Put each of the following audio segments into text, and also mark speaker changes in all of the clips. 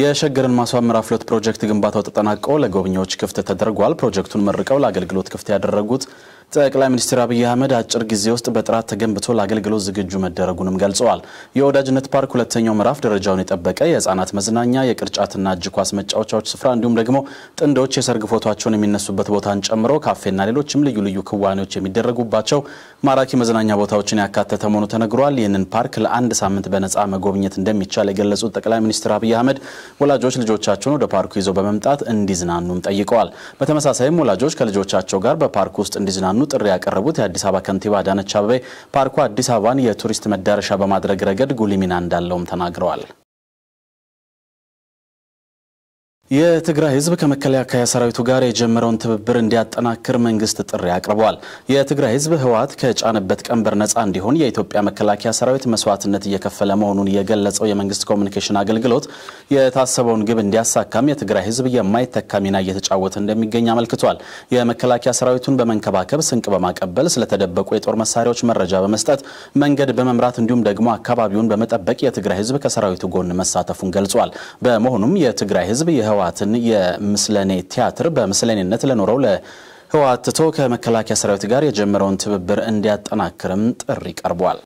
Speaker 1: የሸገርን ማስዋብ ፍሎት ፕሮጀክት ግንባታው ተጠናቆ ለጎብኚዎች ክፍት ተደርጓል። ፕሮጀክቱን መርቀው ለአገልግሎት ክፍት ያደረጉት ጠቅላይ ሚኒስትር አብይ አህመድ አጭር ጊዜ ውስጥ በጥራት ተገንብቶ ለአገልግሎት ዝግጁ መደረጉንም ገልጸዋል። የወዳጅነት ፓርክ ሁለተኛው ምዕራፍ ደረጃውን የጠበቀ የህጻናት መዝናኛ፣ የቅርጫትና እጅ ኳስ መጫወቻዎች ስፍራ እንዲሁም ደግሞ ጥንዶች የሰርግ ፎቶቸውን የሚነሱበት ቦታን ጨምሮ ካፌና ሌሎችም ልዩ ልዩ ክዋኔዎች የሚደረጉባቸው ማራኪ መዝናኛ ቦታዎችን ያካተተ መሆኑ ተነግሯል። ይህንን ፓርክ ለአንድ ሳምንት በነፃ መጎብኘት እንደሚቻል የገለጹት ጠቅላይ ሚኒስትር አብይ አህመድ ወላጆች ልጆቻቸውን ወደ ፓርኩ ይዘው በመምጣት እንዲዝናኑም ጠይቀዋል። በተመሳሳይም ወላጆች ከልጆቻቸው ጋር በፓርክ ውስጥ እንዲዝናኑ እንዲያጽናኑ ጥሪ ያቀረቡት የአዲስ አበባ ከንቲባ አዳነች አበቤ ፓርኩ አዲስ አበባን የቱሪስት መዳረሻ በማድረግ ረገድ ጉልህ ሚና እንዳለውም ተናግረዋል። የትግራይ ህዝብ ከመከላከያ ሰራዊቱ ጋር የጀመረውን ትብብር እንዲያጠናክር መንግስት ጥሪ አቅርቧል። የትግራይ ህዝብ ህወሓት ከጫነበት ቀንበር ነፃ እንዲሆን የኢትዮጵያ መከላከያ ሰራዊት መስዋዕትነት እየከፈለ መሆኑን የገለጸው የመንግስት ኮሚኒኬሽን አገልግሎት የታሰበውን ግብ እንዲያሳካም የትግራይ ህዝብ የማይተካ ሚና እየተጫወተ እንደሚገኝ አመልክቷል። የመከላከያ ሰራዊቱን በመንከባከብ ስንቅ በማቀበል ስለተደበቁ የጦር መሳሪያዎች መረጃ በመስጠት መንገድ በመምራት እንዲሁም ደግሞ አካባቢውን በመጠበቅ የትግራይ ህዝብ ከሰራዊቱ ጎን መሳተፉን ገልጿል። በመሆኑም የትግራይ ህዝብ የህወሓትን የምስለኔ ቲያትር በምስለኔነት ለኖረው ለህወሓት ትቶ ከመከላከያ ሰራዊት ጋር የጀመረውን ትብብር እንዲያጠናክርም ጥሪ ቀርቧል።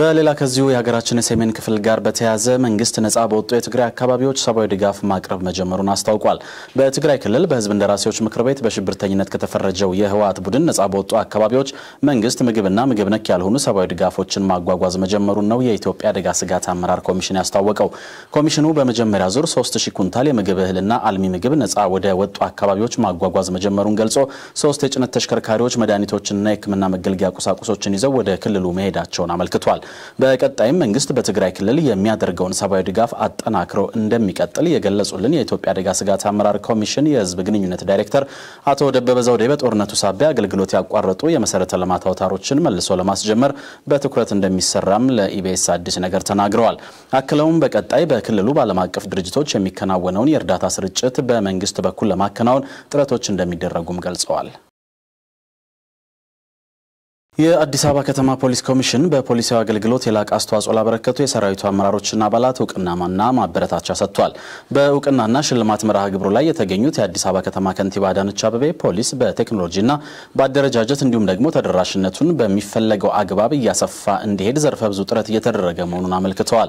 Speaker 1: በሌላ ከዚሁ የሀገራችን የሰሜን ክፍል ጋር በተያያዘ መንግስት ነጻ በወጡ የትግራይ አካባቢዎች ሰብአዊ ድጋፍ ማቅረብ መጀመሩን አስታውቋል። በትግራይ ክልል በህዝብ እንደራሴዎች ምክር ቤት በሽብርተኝነት ከተፈረጀው የህወሓት ቡድን ነጻ በወጡ አካባቢዎች መንግስት ምግብና ምግብ ነክ ያልሆኑ ሰብአዊ ድጋፎችን ማጓጓዝ መጀመሩን ነው የኢትዮጵያ አደጋ ስጋት አመራር ኮሚሽን ያስታወቀው። ኮሚሽኑ በመጀመሪያ ዙር 3000 ኩንታል የምግብ እህልና አልሚ ምግብ ነጻ ወደ ወጡ አካባቢዎች ማጓጓዝ መጀመሩን ገልጾ ሶስት የጭነት ተሽከርካሪዎች መድኃኒቶችንና የህክምና መገልገያ ቁሳቁሶችን ይዘው ወደ ክልሉ መሄዳቸውን አመልክቷል። በቀጣይም መንግስት በትግራይ ክልል የሚያደርገውን ሰብአዊ ድጋፍ አጠናክሮ እንደሚቀጥል የገለጹልን የኢትዮጵያ አደጋ ስጋት አመራር ኮሚሽን የህዝብ ግንኙነት ዳይሬክተር አቶ ደበበ ዘውዴ በጦርነቱ ሳቢያ አገልግሎት ያቋረጡ የመሰረተ ልማት አውታሮችን መልሶ ለማስጀመር በትኩረት እንደሚሰራም ለኢቢኤስ አዲስ ነገር ተናግረዋል። አክለውም በቀጣይ በክልሉ በዓለም አቀፍ ድርጅቶች የሚከናወነውን የእርዳታ ስርጭት በመንግስት በኩል ለማከናወን ጥረቶች እንደሚደረጉም ገልጸዋል። የአዲስ አበባ ከተማ ፖሊስ ኮሚሽን በፖሊሳዊ አገልግሎት የላቀ አስተዋጽኦ ላበረከቱ የሰራዊቱ አመራሮችና አባላት እውቅናና ማበረታቻ ሰጥቷል። በእውቅናና ሽልማት መርሃ ግብሩ ላይ የተገኙት የአዲስ አበባ ከተማ ከንቲባ አዳነች አበቤ ፖሊስ በቴክኖሎጂና በአደረጃጀት እንዲሁም ደግሞ ተደራሽነቱን በሚፈለገው አግባብ እያሰፋ እንዲሄድ ዘርፈ ብዙ ጥረት እየተደረገ መሆኑን አመልክተዋል።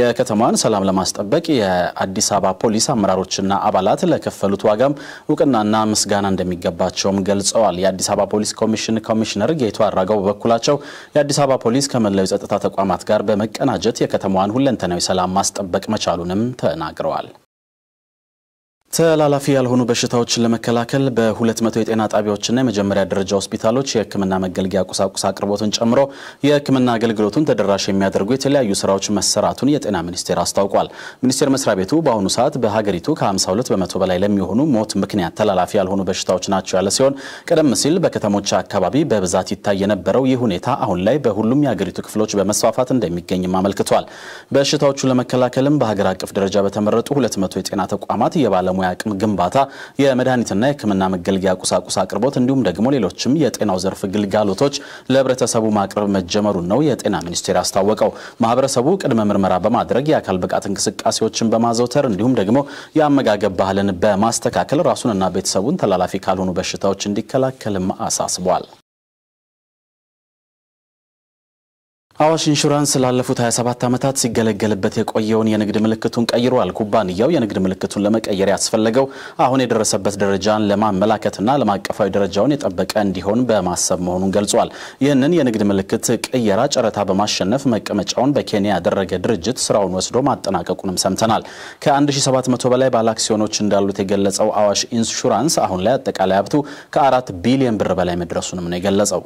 Speaker 1: የከተማዋን ሰላም ለማስጠበቅ የአዲስ አበባ ፖሊስ አመራሮችና አባላት ለከፈሉት ዋጋም እውቅናና ምስጋና እንደሚገባቸውም ገልጸዋል። የአዲስ አበባ ፖሊስ ኮሚሽን ኮሚሽነር ጌቱ አራ አረጋው በበኩላቸው የአዲስ አበባ ፖሊስ ከመላው የጸጥታ ተቋማት ጋር በመቀናጀት የከተማዋን ሁለንተናዊ ሰላም ማስጠበቅ መቻሉንም ተናግረዋል። ተላላፊ ያልሆኑ በሽታዎችን ለመከላከል በ200 የጤና ጣቢያዎችና የመጀመሪያ ደረጃ ሆስፒታሎች የሕክምና መገልገያ ቁሳቁስ አቅርቦትን ጨምሮ የሕክምና አገልግሎቱን ተደራሽ የሚያደርጉ የተለያዩ ስራዎች መሰራቱን የጤና ሚኒስቴር አስታውቋል። ሚኒስቴር መስሪያ ቤቱ በአሁኑ ሰዓት በሀገሪቱ ከ52 በመቶ በላይ ለሚሆኑ ሞት ምክንያት ተላላፊ ያልሆኑ በሽታዎች ናቸው ያለ ሲሆን ቀደም ሲል በከተሞች አካባቢ በብዛት ይታይ የነበረው ይህ ሁኔታ አሁን ላይ በሁሉም የሀገሪቱ ክፍሎች በመስፋፋት እንደሚገኝም አመልክቷል። በሽታዎቹን ለመከላከልም በሀገር አቀፍ ደረጃ በተመረጡ 200 የጤና ተቋማት የባለሙያ የባለሙያ አቅም ግንባታ፣ የመድኃኒትና የሕክምና መገልገያ ቁሳቁስ አቅርቦት እንዲሁም ደግሞ ሌሎችም የጤናው ዘርፍ ግልጋሎቶች ለህብረተሰቡ ማቅረብ መጀመሩን ነው የጤና ሚኒስቴር አስታወቀው። ማህበረሰቡ ቅድመ ምርመራ በማድረግ የአካል ብቃት እንቅስቃሴዎችን በማዘውተር እንዲሁም ደግሞ የአመጋገብ ባህልን በማስተካከል ራሱንና ቤተሰቡን ተላላፊ ካልሆኑ በሽታዎች እንዲከላከልም አሳስቧል። አዋሽ ኢንሹራንስ ላለፉት 27 ዓመታት ሲገለገልበት የቆየውን የንግድ ምልክቱን ቀይሯል። ኩባንያው የንግድ ምልክቱን ለመቀየር ያስፈለገው አሁን የደረሰበት ደረጃን ለማመላከትና ዓለም አቀፋዊ ደረጃውን የጠበቀ እንዲሆን በማሰብ መሆኑን ገልጿል። ይህንን የንግድ ምልክት ቅየራ ጨረታ በማሸነፍ መቀመጫውን በኬንያ ያደረገ ድርጅት ስራውን ወስዶ ማጠናቀቁንም ሰምተናል። ከ1700 በላይ ባለ አክሲዮኖች እንዳሉት የገለጸው አዋሽ ኢንሹራንስ አሁን ላይ አጠቃላይ ሀብቱ ከአራት ቢሊዮን ብር በላይ መድረሱንም ነው የገለጸው።